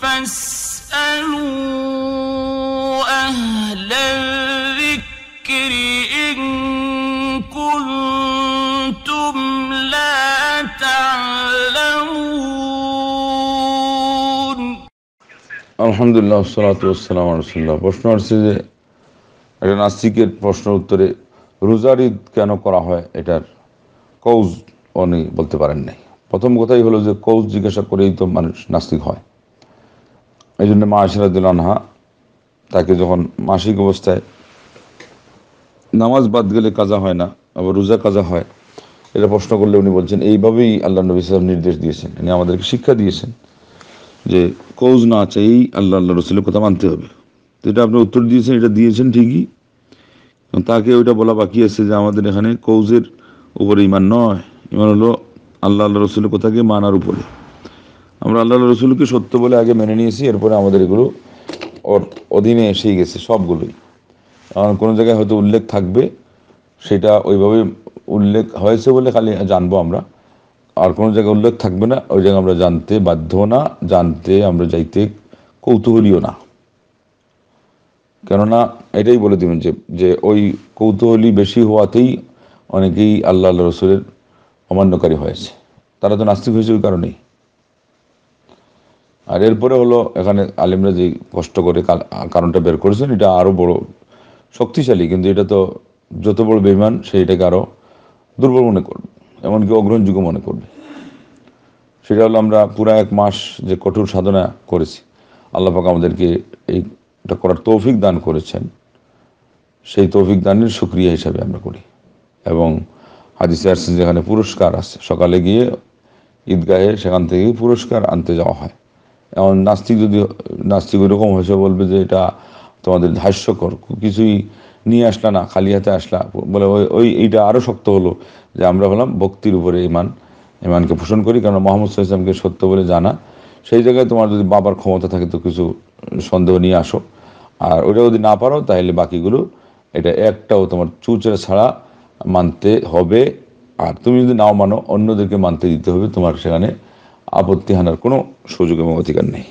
فاسألوا أهل الذكر إن كنتم لا تعلمون الحمد لله والصلاة والسلام على رسول الله প্রশ্ন হচ্ছে যে একটা নাস্তিকের প্রশ্ন উত্তরে রোজার ঈদ কেন করা হয় এটার কৌজ উনি বলতে পারেন নাই প্রথম কথাই হলো যে কৌজ জিজ্ঞাসা করেই তো মানুষ নাস্তিক হয় এই জন্য মা আশরাদুল আনহা তাকে যখন মাসিক অবস্থায় নামাজ বাদ গেলে কাজা হয় না আবার রোজা কাজা হয় এটা প্রশ্ন করলে উনি বলছেন এইভাবেই আল্লাহ নবী সাহেব নির্দেশ দিয়েছেন উনি আমাদেরকে শিক্ষা দিয়েছেন যে কৌজ না আছে এই আল্লাহ আল্লাহ রসুলের কথা মানতে হবে তো এটা আপনি উত্তর দিয়েছেন এটা দিয়েছেন ঠিকই তাকে ওইটা বলা বাকি আছে যে আমাদের এখানে কৌজের উপরে ইমান নয় ইমান হলো আল্লাহ আল্লাহ রসুলের কথাকে মানার উপরে আমরা আল্লাহ রসুলকে সত্য বলে আগে মেনে নিয়েছি এরপরে আমাদের এগুলো ওর অধীনে এসেই গেছে সবগুলোই কারণ কোনো জায়গায় হয়তো উল্লেখ থাকবে সেটা ওইভাবে উল্লেখ হয়েছে বলে খালি জানবো আমরা আর কোনো জায়গায় উল্লেখ থাকবে না ওই জায়গায় আমরা জানতে বাধ্য না জানতে আমরা যাইতে কৌতূহলীও না কেননা এটাই বলে দেবেন যে যে ওই কৌতূহলী বেশি হওয়াতেই অনেকেই আল্লাহ আল্লাহ রসুলের অমান্যকারী হয়েছে তারা তো নাস্তিক হয়েছে ওই কারণেই আর এরপরে হলো এখানে আলিমরা যে কষ্ট করে কারণটা বের করেছেন এটা আরও বড় শক্তিশালী কিন্তু এটা তো যত বড় বেমান সেইটাকে আরও দুর্বল মনে করবে এমনকি অগ্রহণযোগ্য মনে করবে সেটা হলো আমরা পুরা এক মাস যে কঠোর সাধনা করেছি পাক আমাদেরকে এইটা করার তৌফিক দান করেছেন সেই তৌফিক দানের সুক্রিয়া হিসাবে আমরা করি এবং হাদিসে আসছে যেখানে পুরস্কার আছে সকালে গিয়ে ঈদগাহে সেখান থেকে পুরস্কার আনতে যাওয়া হয় এমন নাস্তিক যদি নাস্তিক ওইরকম হয়েছে বলবে যে এটা তোমাদের হাস্যকর কিছুই নিয়ে আসলা না খালি হাতে আসলা বলে ওই ওই এইটা আরও শক্ত হলো যে আমরা হলাম ভক্তির উপরে ইমান ইমানকে পোষণ করি কারণ মোহাম্মদ ইসলামকে সত্য বলে জানা সেই জায়গায় তোমার যদি বাবার ক্ষমতা থাকে তো কিছু সন্দেহ নিয়ে আসো আর ওইটা যদি না পারো তাহলে বাকিগুলো এটা একটাও তোমার চুচের ছাড়া মানতে হবে আর তুমি যদি নাও মানো অন্যদেরকে মানতে দিতে হবে তোমার সেখানে আপত্তি হানার কোনো সুযোগ এবং অধিকার নেই